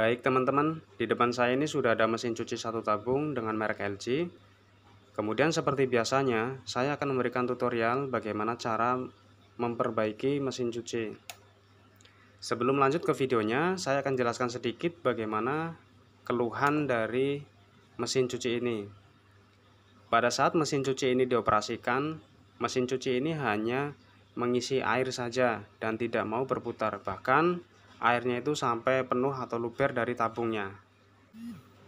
Baik teman-teman, di depan saya ini sudah ada mesin cuci satu tabung dengan merek LG. Kemudian seperti biasanya, saya akan memberikan tutorial bagaimana cara memperbaiki mesin cuci. Sebelum lanjut ke videonya, saya akan jelaskan sedikit bagaimana keluhan dari mesin cuci ini. Pada saat mesin cuci ini dioperasikan, mesin cuci ini hanya mengisi air saja dan tidak mau berputar. Bahkan airnya itu sampai penuh atau luber dari tabungnya.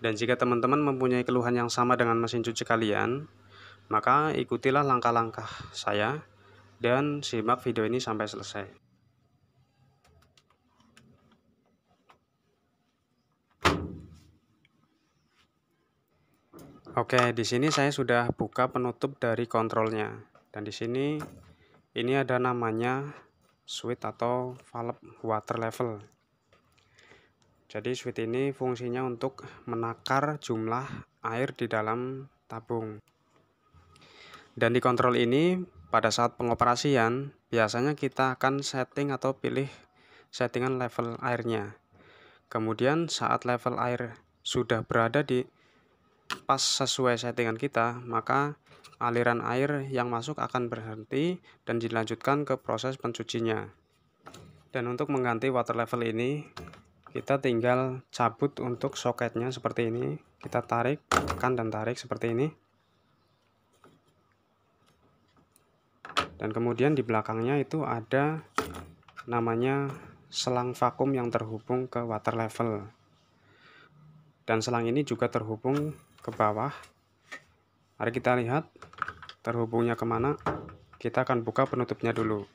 Dan jika teman-teman mempunyai keluhan yang sama dengan mesin cuci kalian, maka ikutilah langkah-langkah saya dan simak video ini sampai selesai. Oke, di sini saya sudah buka penutup dari kontrolnya. Dan di sini ini ada namanya Switch atau valve water level jadi switch ini fungsinya untuk menakar jumlah air di dalam tabung. Dan di kontrol ini pada saat pengoperasian biasanya kita akan setting atau pilih settingan level airnya. Kemudian saat level air sudah berada di pas sesuai settingan kita, maka aliran air yang masuk akan berhenti dan dilanjutkan ke proses pencucinya. Dan untuk mengganti water level ini, kita tinggal cabut untuk soketnya seperti ini. Kita tarik, tekan dan tarik seperti ini. Dan kemudian di belakangnya itu ada namanya selang vakum yang terhubung ke water level. Dan selang ini juga terhubung ke bawah mari kita lihat terhubungnya kemana kita akan buka penutupnya dulu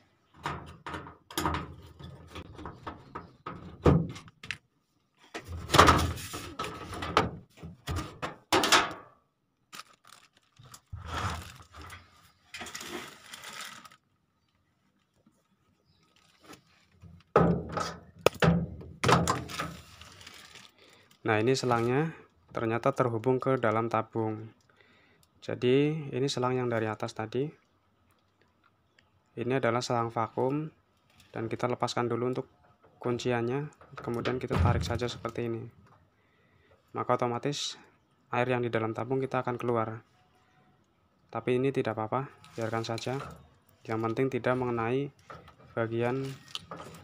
Nah ini selangnya ternyata terhubung ke dalam tabung jadi ini selang yang dari atas tadi. Ini adalah selang vakum dan kita lepaskan dulu untuk kunciannya. Kemudian kita tarik saja seperti ini. Maka otomatis air yang di dalam tabung kita akan keluar. Tapi ini tidak apa-apa, biarkan saja. Yang penting tidak mengenai bagian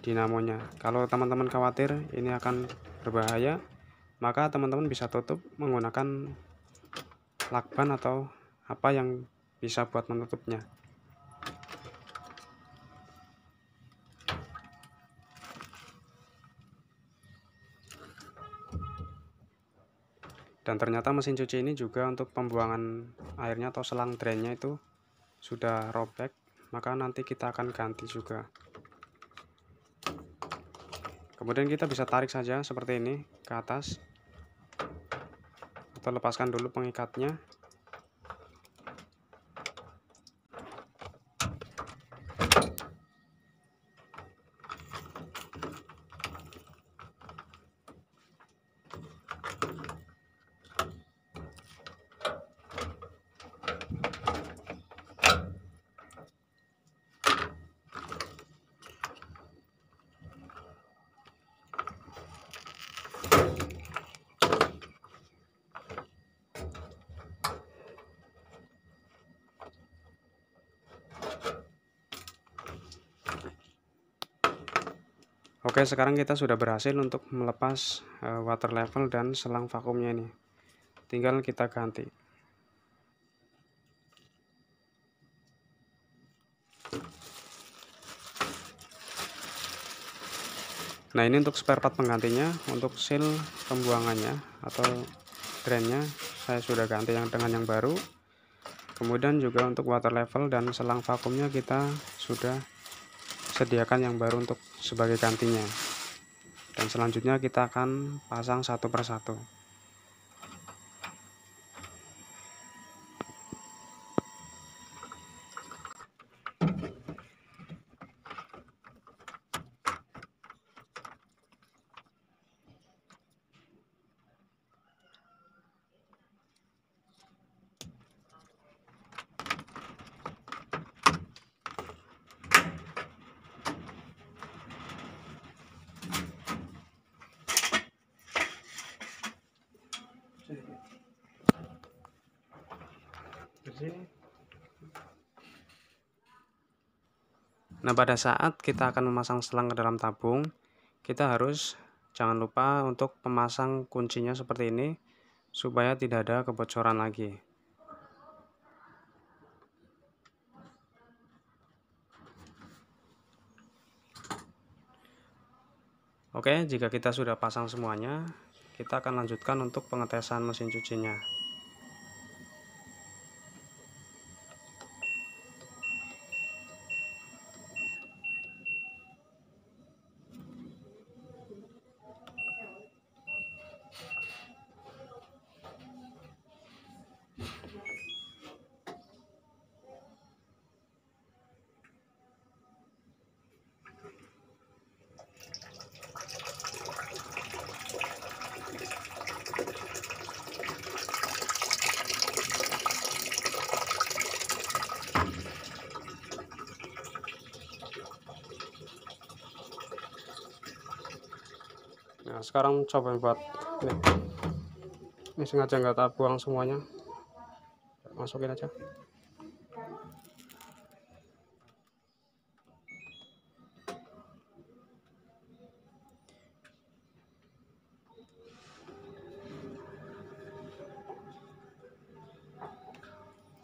dinamonya. Kalau teman-teman khawatir ini akan berbahaya, maka teman-teman bisa tutup menggunakan lakban atau apa yang bisa buat menutupnya dan ternyata mesin cuci ini juga untuk pembuangan airnya atau selang drainnya itu sudah robek maka nanti kita akan ganti juga kemudian kita bisa tarik saja seperti ini ke atas kita lepaskan dulu pengikatnya Oke, sekarang kita sudah berhasil untuk melepas eh, water level dan selang vakumnya ini. Tinggal kita ganti. Nah, ini untuk spare part penggantinya, untuk seal pembuangannya atau drainnya saya sudah ganti yang dengan yang baru. Kemudian juga untuk water level dan selang vakumnya kita sudah sediakan yang baru untuk sebagai gantinya dan selanjutnya kita akan pasang satu persatu sini. Nah, pada saat kita akan memasang selang ke dalam tabung, kita harus jangan lupa untuk memasang kuncinya seperti ini supaya tidak ada kebocoran lagi. Oke, jika kita sudah pasang semuanya, kita akan lanjutkan untuk pengetesan mesin cucinya. sekarang coba buat ini ini sengaja nggak tak buang semuanya masukin aja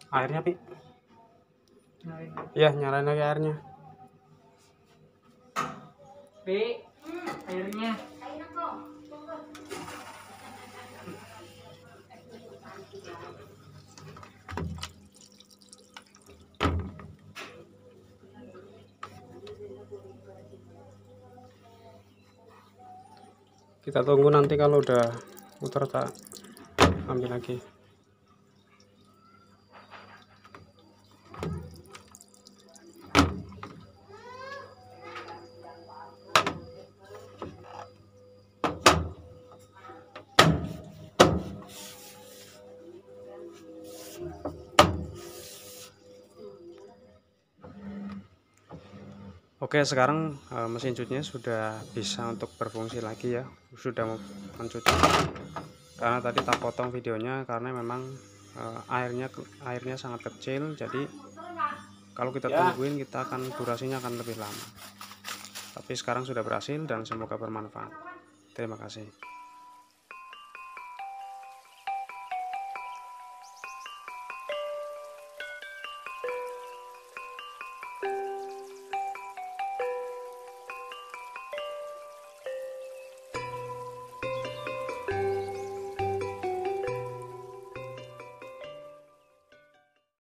airnya pi Iya, nyalain lagi airnya. Pi, airnya. kita tunggu nanti kalau udah putar tak ambil lagi Oke sekarang eh, mesin cutnya sudah bisa untuk berfungsi lagi ya sudah mencuci karena tadi tak potong videonya karena memang eh, airnya airnya sangat kecil jadi kalau kita ya. tungguin kita akan durasinya akan lebih lama tapi sekarang sudah berhasil dan semoga bermanfaat terima kasih